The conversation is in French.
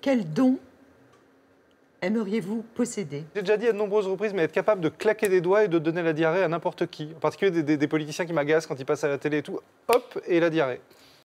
Quel, don aimeriez-vous posséder J'ai déjà dit à de nombreuses reprises, mais être capable de claquer des doigts et de donner la diarrhée à n'importe qui, en particulier des, des politiciens qui m'agacent quand ils passent à la télé et tout, hop, et la diarrhée.